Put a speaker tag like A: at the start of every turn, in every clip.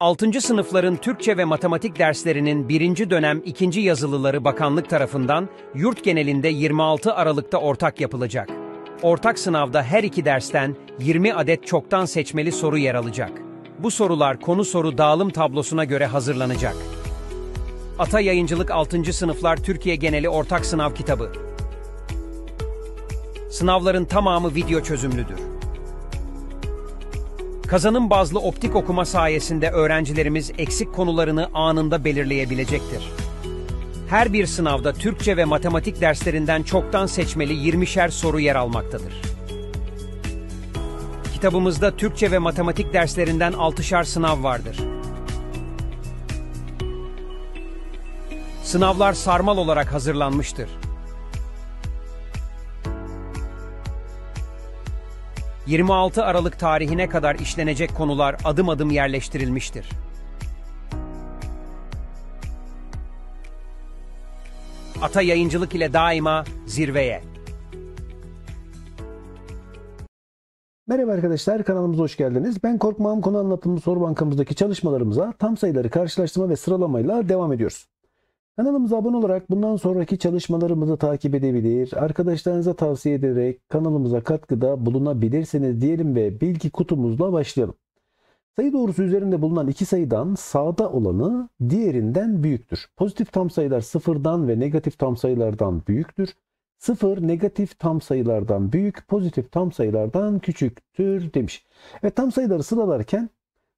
A: 6. sınıfların Türkçe ve matematik derslerinin 1. dönem 2. yazılıları bakanlık tarafından yurt genelinde 26 Aralık'ta ortak yapılacak. Ortak sınavda her iki dersten 20 adet çoktan seçmeli soru yer alacak. Bu sorular konu soru dağılım tablosuna göre hazırlanacak. Ata Yayıncılık 6. Sınıflar Türkiye Geneli Ortak Sınav Kitabı Sınavların tamamı video çözümlüdür. Kazanım bazlı optik okuma sayesinde öğrencilerimiz eksik konularını anında belirleyebilecektir. Her bir sınavda Türkçe ve matematik derslerinden çoktan seçmeli 20'şer soru yer almaktadır. Kitabımızda Türkçe ve matematik derslerinden 6'şar sınav vardır. Sınavlar sarmal olarak hazırlanmıştır. 26 Aralık tarihine kadar işlenecek konular adım adım yerleştirilmiştir. Ata yayıncılık ile daima zirveye.
B: Merhaba arkadaşlar, kanalımıza hoş geldiniz. Ben Korkmağım konu anlatımı soru bankamızdaki çalışmalarımıza tam sayıları karşılaştırma ve sıralamayla devam ediyoruz. Kanalımıza abone olarak bundan sonraki çalışmalarımızı takip edebilir, arkadaşlarınıza tavsiye ederek kanalımıza katkıda bulunabilirsiniz diyelim ve bilgi kutumuzla başlayalım. Sayı doğrusu üzerinde bulunan iki sayıdan sağda olanı diğerinden büyüktür. Pozitif tam sayılar sıfırdan ve negatif tam sayılardan büyüktür. Sıfır negatif tam sayılardan büyük, pozitif tam sayılardan küçüktür demiş. Ve tam sayıları sıralarken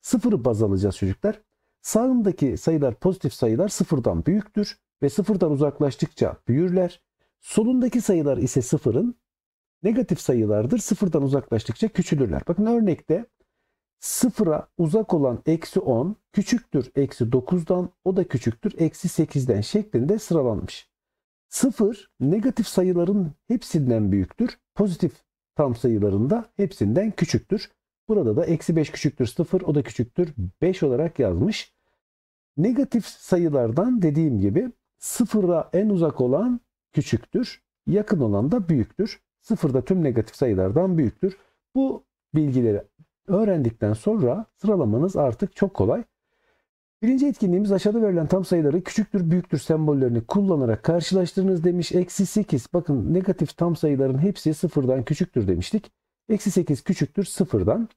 B: sıfırı baz alacağız çocuklar. Sağındaki sayılar pozitif sayılar sıfırdan büyüktür ve sıfırdan uzaklaştıkça büyürler. Solundaki sayılar ise sıfırın negatif sayılardır. Sıfırdan uzaklaştıkça küçülürler. Bakın örnekte sıfıra uzak olan eksi 10 küçüktür eksi 9'dan o da küçüktür eksi 8'den şeklinde sıralanmış. Sıfır negatif sayıların hepsinden büyüktür. Pozitif tam sayılarında hepsinden küçüktür. Burada da eksi 5 küçüktür 0 o da küçüktür 5 olarak yazmış. Negatif sayılardan dediğim gibi sıfıra en uzak olan küçüktür, yakın olan da büyüktür. Sıfır da tüm negatif sayılardan büyüktür. Bu bilgileri öğrendikten sonra sıralamanız artık çok kolay. Birinci etkinliğimiz aşağıda verilen tam sayıları küçüktür büyüktür sembollerini kullanarak karşılaştırınız demiş. Eksi 8 bakın negatif tam sayıların hepsi sıfırdan küçüktür demiştik. Eksi 8 küçüktür sıfırdan.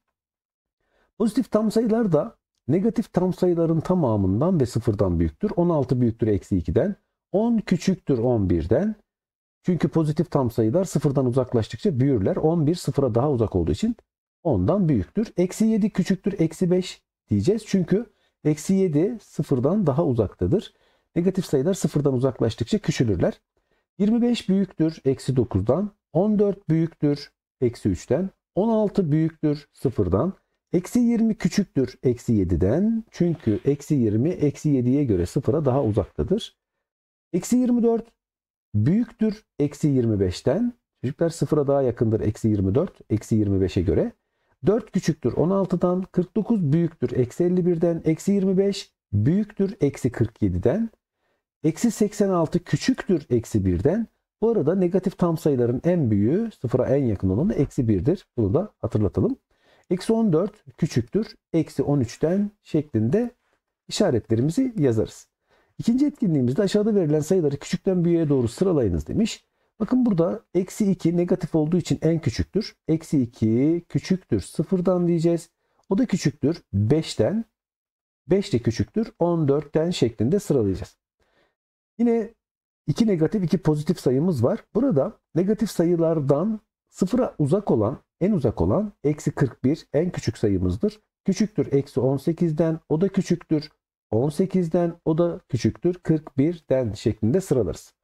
B: Pozitif tam sayılar da Negatif tam sayıların tamamından ve sıfırdan büyüktür. 16 büyüktür eksi 2'den. 10 küçüktür 11'den. Çünkü pozitif tam sayılar sıfırdan uzaklaştıkça büyürler. 11 sıfıra daha uzak olduğu için 10'dan büyüktür. Eksi 7 küçüktür eksi 5 diyeceğiz. Çünkü eksi 7 sıfırdan daha uzaktadır. Negatif sayılar sıfırdan uzaklaştıkça küçülürler. 25 büyüktür eksi 9'dan. 14 büyüktür eksi 3'ten. 16 büyüktür sıfırdan. Eksi 20 küçüktür eksi 7'den. Çünkü eksi 20 eksi 7'ye göre sıfıra daha uzaktadır. Eksi 24 büyüktür eksi 25'ten. Çocuklar sıfıra daha yakındır eksi 24 eksi 25'e göre. 4 küçüktür 16'dan. 49 büyüktür eksi 51'den. Eksi 25 büyüktür eksi 47'den. Eksi 86 küçüktür eksi 1'den. Bu arada negatif tam sayıların en büyüğü sıfıra en yakın olanı eksi 1'dir. Bunu da hatırlatalım. Eksi 14 küçüktür. Eksi 13'ten şeklinde işaretlerimizi yazarız. İkinci etkinliğimizde aşağıda verilen sayıları küçükten büyüğe doğru sıralayınız demiş. Bakın burada eksi 2 negatif olduğu için en küçüktür. Eksi 2 küçüktür sıfırdan diyeceğiz. O da küçüktür 5'ten. 5 de küçüktür 14'ten şeklinde sıralayacağız. Yine 2 negatif 2 pozitif sayımız var. Burada negatif sayılardan sıfıra uzak olan en uzak olan eksi 41 en küçük sayımızdır. Küçüktür eksi 18'den o da küçüktür. 18'den o da küçüktür. 41'den şeklinde sıralarız.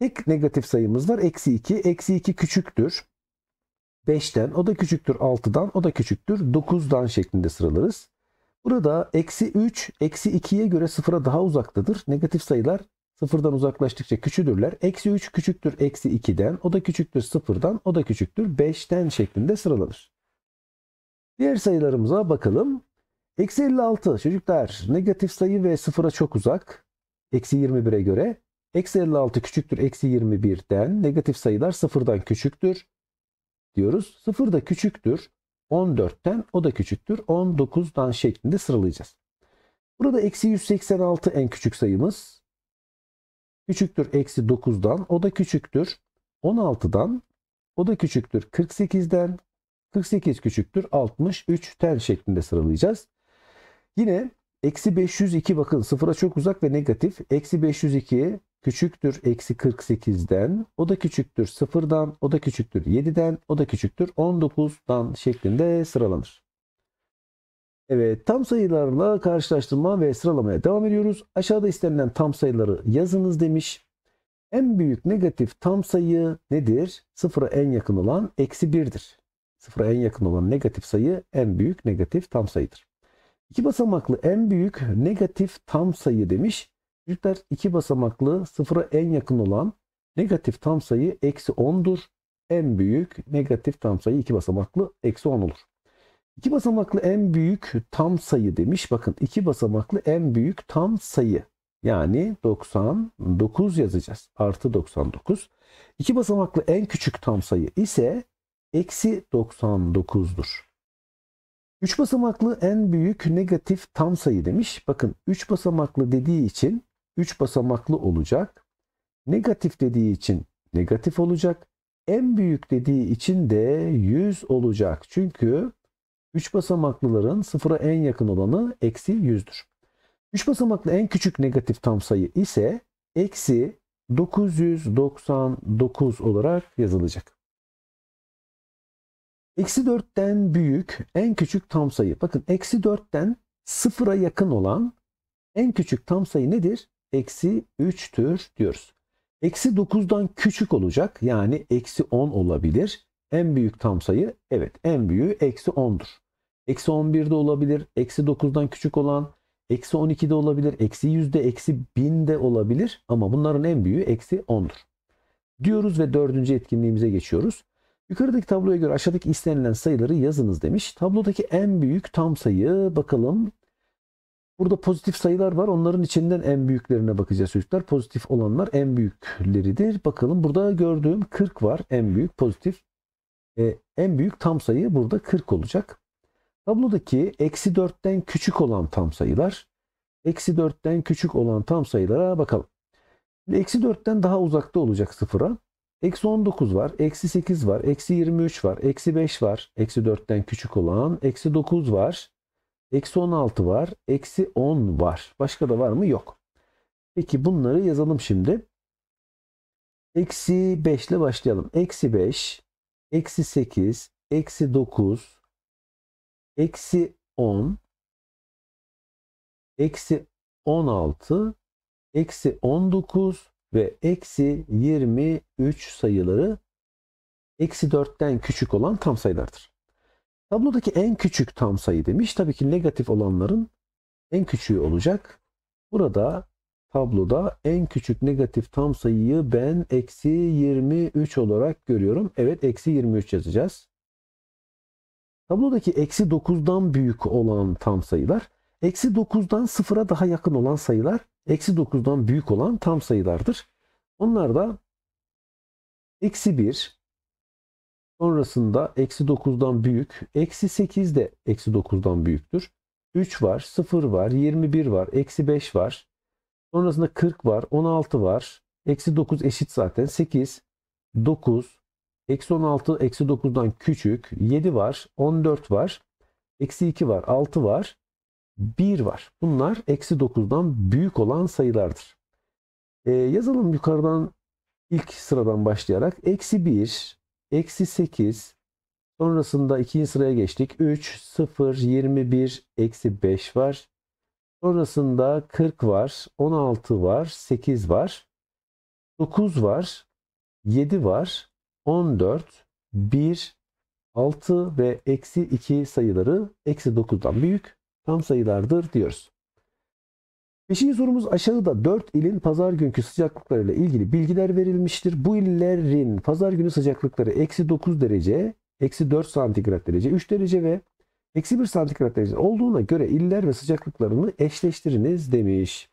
B: Tek negatif sayımız var. Eksi 2. Eksi 2 küçüktür. 5'ten o da küçüktür 6'dan o da küçüktür 9'dan şeklinde sıralarız. Burada eksi 3 eksi 2'ye göre sıfıra daha uzaktadır. Negatif sayılar Sıfırdan uzaklaştıkça küçülürler. Eksi 3 küçüktür eksi 2'den. O da küçüktür sıfırdan. O da küçüktür 5'ten şeklinde sıralanır. Diğer sayılarımıza bakalım. Eksi 56 çocuklar negatif sayı ve sıfıra çok uzak. Eksi 21'e göre. Eksi 56 küçüktür eksi 21'den. Negatif sayılar sıfırdan küçüktür diyoruz. Sıfır da küçüktür 14'ten. O da küçüktür 19'dan şeklinde sıralayacağız. Burada eksi 186 en küçük sayımız küçüktür eksi 9'dan. O da küçüktür 16'dan. O da küçüktür 48'den. 48 küçüktür 63'ten şeklinde sıralayacağız. Yine eksi 502 bakın sıfıra çok uzak ve negatif. Eksi 502 küçüktür eksi 48'den. O da küçüktür 0'dan. O da küçüktür 7'den. O da küçüktür 19'dan şeklinde sıralanır. Evet tam sayılarla karşılaştırma ve sıralamaya devam ediyoruz. Aşağıda istenilen tam sayıları yazınız demiş. En büyük negatif tam sayı nedir? Sıfıra en yakın olan eksi birdir. Sıfıra en yakın olan negatif sayı en büyük negatif tam sayıdır. İki basamaklı en büyük negatif tam sayı demiş. Çocuklar iki basamaklı sıfıra en yakın olan negatif tam sayı eksi 10'dur. En büyük negatif tam sayı iki basamaklı eksi 10 olur. İki basamaklı en büyük tam sayı demiş. Bakın iki basamaklı en büyük tam sayı. Yani 99 yazacağız. Artı 99. İki basamaklı en küçük tam sayı ise eksi 99'dur. Üç basamaklı en büyük negatif tam sayı demiş. Bakın üç basamaklı dediği için üç basamaklı olacak. Negatif dediği için negatif olacak. En büyük dediği için de 100 olacak. Çünkü 3 basamaklıların sıfıra en yakın olanı eksi 100'dür. 3 basamaklı en küçük negatif tam sayı ise eksi 999 olarak yazılacak. Eksi 4'ten büyük en küçük tam sayı. Bakın eksi 4'ten sıfıra yakın olan en küçük tam sayı nedir? Eksi 3'tür diyoruz. Eksi 9'dan küçük olacak yani eksi 10 olabilir. En büyük tam sayı evet en büyüğü eksi 10'dur. Eksi de olabilir. Eksi 9'dan küçük olan. Eksi de olabilir. Eksi de, eksi de olabilir. Ama bunların en büyüğü eksi 10'dur. Diyoruz ve dördüncü etkinliğimize geçiyoruz. Yukarıdaki tabloya göre aşağıdaki istenilen sayıları yazınız demiş. Tablodaki en büyük tam sayı bakalım. Burada pozitif sayılar var. Onların içinden en büyüklerine bakacağız çocuklar. Pozitif olanlar en büyükleridir. Bakalım burada gördüğüm 40 var. En büyük pozitif. Ee, en büyük tam sayı burada 40 olacak. Tablodaki eksi 4'ten küçük olan tam sayılar. Eksi 4'ten küçük olan tam sayılara bakalım. Eksi 4'ten daha uzakta olacak sıfıra. Eksi 19 var, eksi 8 var, eksi 23 var, eksi 5 var, eksi 4'ten küçük olan, eksi 9 var, eksi 16 var, eksi 10 var. Başka da var mı? Yok. Peki bunları yazalım şimdi. Eksi 5 ile başlayalım. Eksi 5, eksi 8, eksi 9, eksi 10 eksi 16 eksi 19 ve eksi 23 sayıları eksi 4'ten küçük olan tam sayılardır. Tablodaki en küçük tam sayı demiş. Tabii ki negatif olanların en küçüğü olacak. Burada tabloda en küçük negatif tam sayıyı ben eksi 23 olarak görüyorum. Evet eksi 23 yazacağız. Tablodaki eksi 9'dan büyük olan tam sayılar, eksi 9'dan sıfıra daha yakın olan sayılar, eksi 9'dan büyük olan tam sayılardır. Onlar da eksi 1, sonrasında eksi 9'dan büyük, eksi 8 de eksi 9'dan büyüktür. 3 var, 0 var, 21 var, eksi 5 var. Sonrasında 40 var, 16 var. Eksi 9 eşit zaten 8, 9, Eksi 16, eksi 9'dan küçük. 7 var, 14 var. Eksi 2 var, 6 var. 1 var. Bunlar eksi 9'dan büyük olan sayılardır. E, yazalım yukarıdan ilk sıradan başlayarak. Eksi 1, eksi 8, sonrasında ikinci sıraya geçtik. 3, 0, 21, eksi 5 var. Sonrasında 40 var, 16 var, 8 var, 9 var, 7 var, 14, 1, 6 ve eksi 2 sayıları eksi 9'dan büyük tam sayılardır diyoruz. Beşinci sorumuz aşağıda 4 ilin pazar günkü sıcaklıklarıyla ilgili bilgiler verilmiştir. Bu illerin pazar günü sıcaklıkları eksi 9 derece, eksi 4 santigrat derece, 3 derece ve eksi 1 santigrat derece olduğuna göre iller ve sıcaklıklarını eşleştiriniz demiş.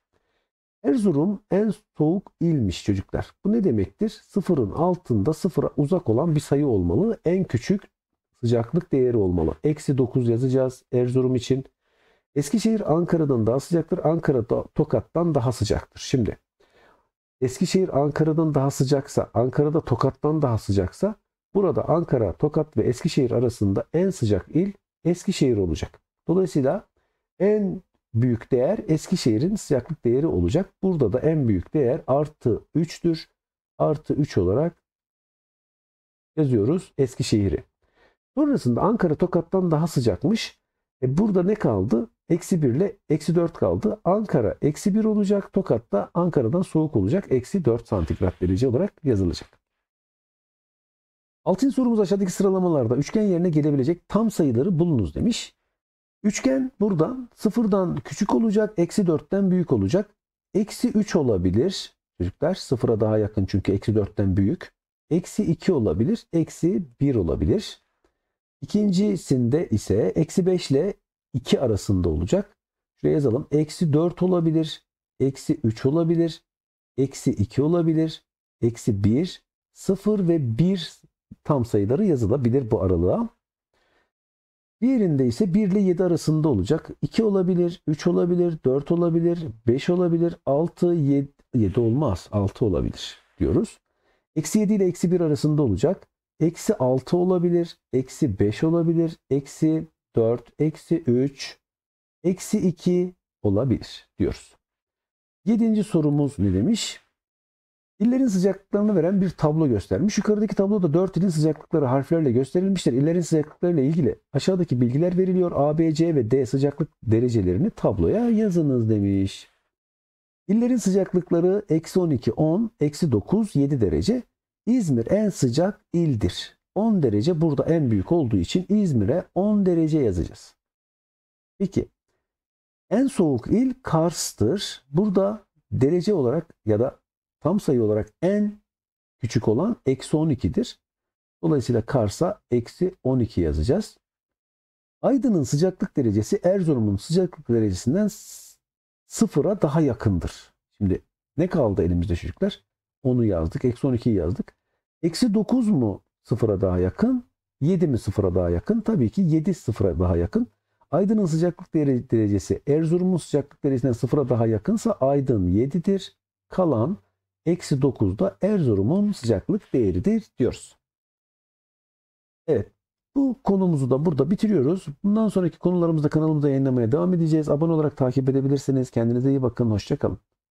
B: Erzurum en soğuk ilmiş çocuklar. Bu ne demektir? Sıfırın altında sıfıra uzak olan bir sayı olmalı. En küçük sıcaklık değeri olmalı. Eksi 9 yazacağız Erzurum için. Eskişehir Ankara'dan daha sıcaktır. Ankara'da Tokat'tan daha sıcaktır. Şimdi Eskişehir Ankara'dan daha sıcaksa, Ankara'da Tokat'tan daha sıcaksa burada Ankara, Tokat ve Eskişehir arasında en sıcak il Eskişehir olacak. Dolayısıyla en büyük değer Eskişehir'in sıcaklık değeri olacak. Burada da en büyük değer artı 3'tür. Artı 3 olarak yazıyoruz Eskişehir'i. Sonrasında Ankara Tokat'tan daha sıcakmış. E burada ne kaldı? Eksi 1 ile eksi 4 kaldı. Ankara eksi 1 olacak. Tokat da Ankara'dan soğuk olacak. Eksi 4 santigrat derece olarak yazılacak. Altın sorumuz aşağıdaki sıralamalarda üçgen yerine gelebilecek tam sayıları bulunuz demiş. Üçgen buradan sıfırdan küçük olacak, eksi dörtten büyük olacak. Eksi üç olabilir. Çocuklar sıfıra daha yakın çünkü eksi dörtten büyük. Eksi iki olabilir, eksi bir olabilir. İkincisinde ise eksi 5 ile 2 arasında olacak. Şuraya yazalım. Eksi dört olabilir, eksi üç olabilir, eksi iki olabilir, eksi bir sıfır ve bir tam sayıları yazılabilir bu aralığa. Diğerinde ise 1 ile 7 arasında olacak. 2 olabilir, 3 olabilir, 4 olabilir, 5 olabilir, 6, 7, 7 olmaz. 6 olabilir diyoruz. Eksi 7 ile eksi 1 arasında olacak. Eksi 6 olabilir, eksi 5 olabilir, eksi 4, eksi 3, eksi 2 olabilir diyoruz. Yedinci sorumuz ne demiş? İllerin sıcaklıklarını veren bir tablo göstermiş. Yukarıdaki tabloda 4 ilin sıcaklıkları harflerle gösterilmiştir. İllerin sıcaklıklarıyla ilgili aşağıdaki bilgiler veriliyor. A, B, C ve D sıcaklık derecelerini tabloya yazınız demiş. İllerin sıcaklıkları eksi 12, 10, eksi 9, 7 derece. İzmir en sıcak ildir. 10 derece burada en büyük olduğu için İzmir'e 10 derece yazacağız. Peki en soğuk il Kars'tır. Burada derece olarak ya da tam sayı olarak en küçük olan eksi 12'dir. Dolayısıyla Kars'a eksi 12 yazacağız. Aydın'ın sıcaklık derecesi Erzurum'un sıcaklık derecesinden sıfıra daha yakındır. Şimdi ne kaldı elimizde çocuklar? Onu yazdık. Eksi 12'yi yazdık. Eksi 9 mu sıfıra daha yakın? 7 mi sıfıra daha yakın? Tabii ki 7 sıfıra daha yakın. Aydın'ın sıcaklık derecesi Erzurum'un sıcaklık derecesinden sıfıra daha yakınsa Aydın 7'dir. Kalan eksi 9'da Erzurum'un sıcaklık değeridir diyoruz. Evet. Bu konumuzu da burada bitiriyoruz. Bundan sonraki konularımızda kanalımıza yayınlamaya devam edeceğiz. Abone olarak takip edebilirsiniz. Kendinize iyi bakın. Hoşçakalın.